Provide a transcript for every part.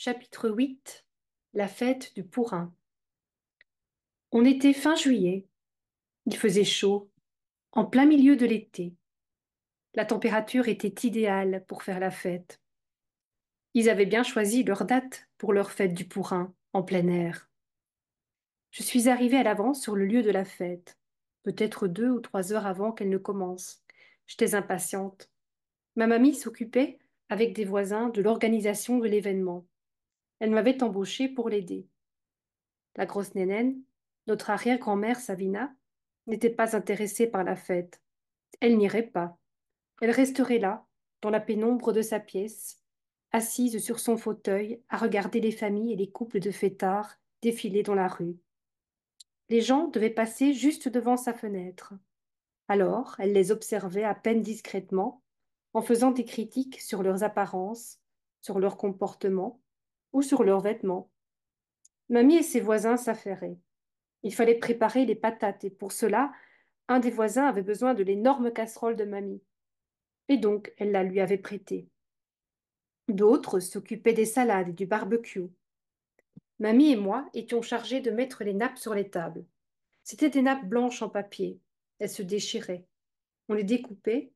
chapitre 8 La fête du Pourrin. On était fin juillet. Il faisait chaud, en plein milieu de l'été. La température était idéale pour faire la fête. Ils avaient bien choisi leur date pour leur fête du Pourrin, en plein air. Je suis arrivée à l'avance sur le lieu de la fête, peut-être deux ou trois heures avant qu'elle ne commence. J'étais impatiente. Ma mamie s'occupait, avec des voisins, de l'organisation de l'événement elle m'avait embauché pour l'aider. La grosse nénène, notre arrière-grand-mère Savina, n'était pas intéressée par la fête. Elle n'irait pas. Elle resterait là, dans la pénombre de sa pièce, assise sur son fauteuil à regarder les familles et les couples de fêtards défiler dans la rue. Les gens devaient passer juste devant sa fenêtre. Alors, elle les observait à peine discrètement, en faisant des critiques sur leurs apparences, sur leur comportement, ou sur leurs vêtements. Mamie et ses voisins s'affairaient. Il fallait préparer les patates et pour cela, un des voisins avait besoin de l'énorme casserole de mamie. Et donc, elle la lui avait prêtée. D'autres s'occupaient des salades et du barbecue. Mamie et moi étions chargés de mettre les nappes sur les tables. C'étaient des nappes blanches en papier. Elles se déchiraient. On les découpait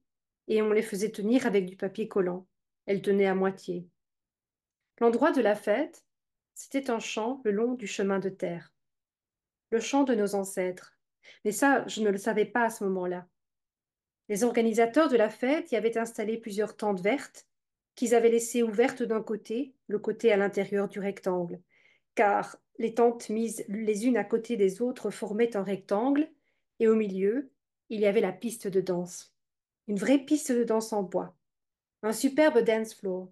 et on les faisait tenir avec du papier collant. Elles tenaient à moitié. L'endroit de la fête, c'était un champ le long du chemin de terre. Le champ de nos ancêtres. Mais ça, je ne le savais pas à ce moment-là. Les organisateurs de la fête y avaient installé plusieurs tentes vertes qu'ils avaient laissées ouvertes d'un côté, le côté à l'intérieur du rectangle, car les tentes mises les unes à côté des autres formaient un rectangle, et au milieu, il y avait la piste de danse. Une vraie piste de danse en bois. Un superbe dance floor,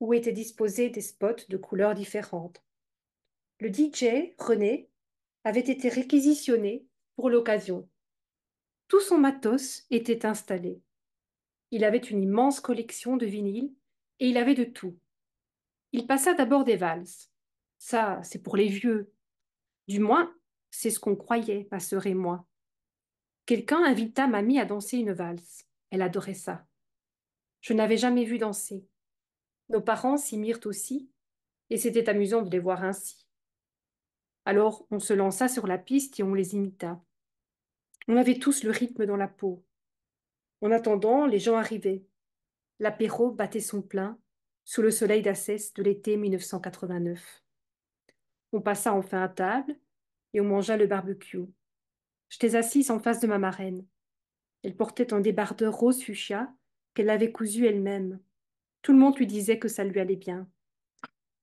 où étaient disposés des spots de couleurs différentes. Le DJ, René, avait été réquisitionné pour l'occasion. Tout son matos était installé. Il avait une immense collection de vinyles et il avait de tout. Il passa d'abord des valses. Ça, c'est pour les vieux. Du moins, c'est ce qu'on croyait, ma sœur et moi. Quelqu'un invita mamie à danser une valse. Elle adorait ça. Je n'avais jamais vu danser. Nos parents s'y mirent aussi, et c'était amusant de les voir ainsi. Alors on se lança sur la piste et on les imita. On avait tous le rythme dans la peau. En attendant, les gens arrivaient. L'apéro battait son plein sous le soleil d'Assès de l'été 1989. On passa enfin à table et on mangea le barbecue. J'étais assise en face de ma marraine. Elle portait un débardeur rose fuchsia qu'elle avait cousu elle-même. Tout le monde lui disait que ça lui allait bien.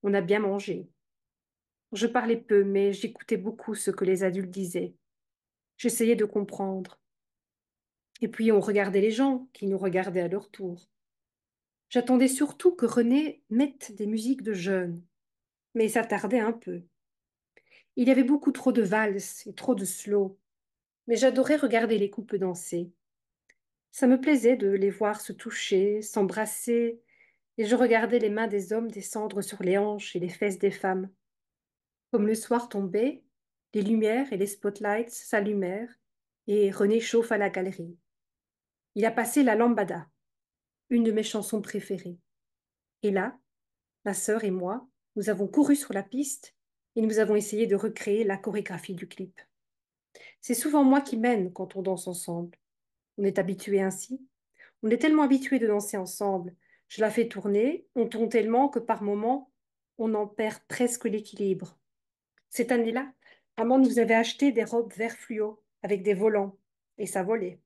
On a bien mangé. Je parlais peu, mais j'écoutais beaucoup ce que les adultes disaient. J'essayais de comprendre. Et puis on regardait les gens qui nous regardaient à leur tour. J'attendais surtout que René mette des musiques de jeunes, mais ça tardait un peu. Il y avait beaucoup trop de valses et trop de slow, mais j'adorais regarder les couples danser. Ça me plaisait de les voir se toucher, s'embrasser, et je regardais les mains des hommes descendre sur les hanches et les fesses des femmes. Comme le soir tombait, les lumières et les spotlights s'allumèrent, et René chauffe à la galerie. Il a passé la lambada, une de mes chansons préférées. Et là, ma sœur et moi, nous avons couru sur la piste et nous avons essayé de recréer la chorégraphie du clip. C'est souvent moi qui mène quand on danse ensemble. On est habitué ainsi. On est tellement habitué de danser ensemble je la fais tourner, on tourne tellement que par moments, on en perd presque l'équilibre. Cette année-là, Amande nous avait acheté des robes vert fluo avec des volants, et ça volait.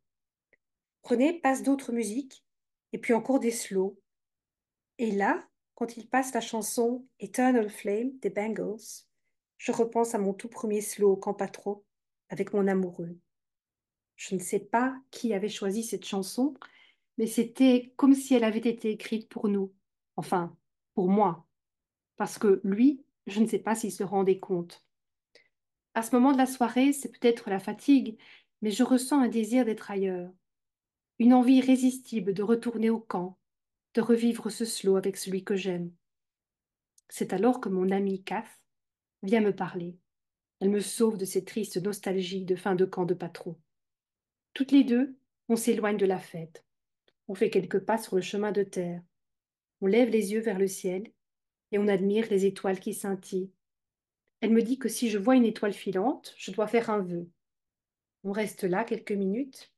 René passe d'autres musiques, et puis encore des slows. Et là, quand il passe la chanson Eternal Flame des Bangles, je repense à mon tout premier slow quand pas trop, avec mon amoureux. Je ne sais pas qui avait choisi cette chanson, mais c'était comme si elle avait été écrite pour nous, enfin, pour moi, parce que lui, je ne sais pas s'il se rendait compte. À ce moment de la soirée, c'est peut-être la fatigue, mais je ressens un désir d'être ailleurs, une envie irrésistible de retourner au camp, de revivre ce slow avec celui que j'aime. C'est alors que mon amie Kath vient me parler. Elle me sauve de ces tristes nostalgies de fin de camp de patron. Toutes les deux, on s'éloigne de la fête on fait quelques pas sur le chemin de terre, on lève les yeux vers le ciel et on admire les étoiles qui scintillent. Elle me dit que si je vois une étoile filante, je dois faire un vœu. On reste là quelques minutes.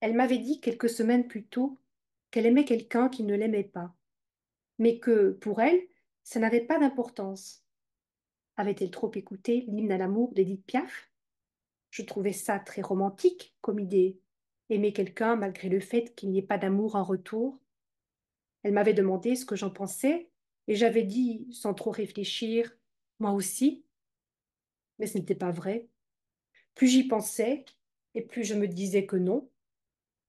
Elle m'avait dit quelques semaines plus tôt qu'elle aimait quelqu'un qui ne l'aimait pas, mais que, pour elle, ça n'avait pas d'importance. Avait-elle trop écouté l'hymne à l'amour d'Edith Piaf Je trouvais ça très romantique comme idée aimer quelqu'un malgré le fait qu'il n'y ait pas d'amour en retour. Elle m'avait demandé ce que j'en pensais et j'avais dit, sans trop réfléchir, moi aussi. Mais ce n'était pas vrai. Plus j'y pensais et plus je me disais que non,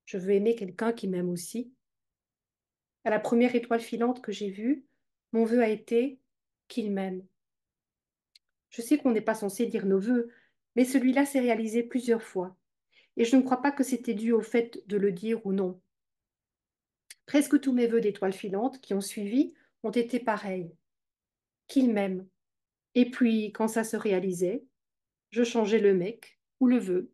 je veux aimer quelqu'un qui m'aime aussi. À la première étoile filante que j'ai vue, mon vœu a été qu'il m'aime. Je sais qu'on n'est pas censé dire nos vœux, mais celui-là s'est réalisé plusieurs fois et je ne crois pas que c'était dû au fait de le dire ou non. Presque tous mes vœux d'étoiles filantes qui ont suivi ont été pareils. Qu'il m'aime. Et puis, quand ça se réalisait, je changeais le mec ou le vœu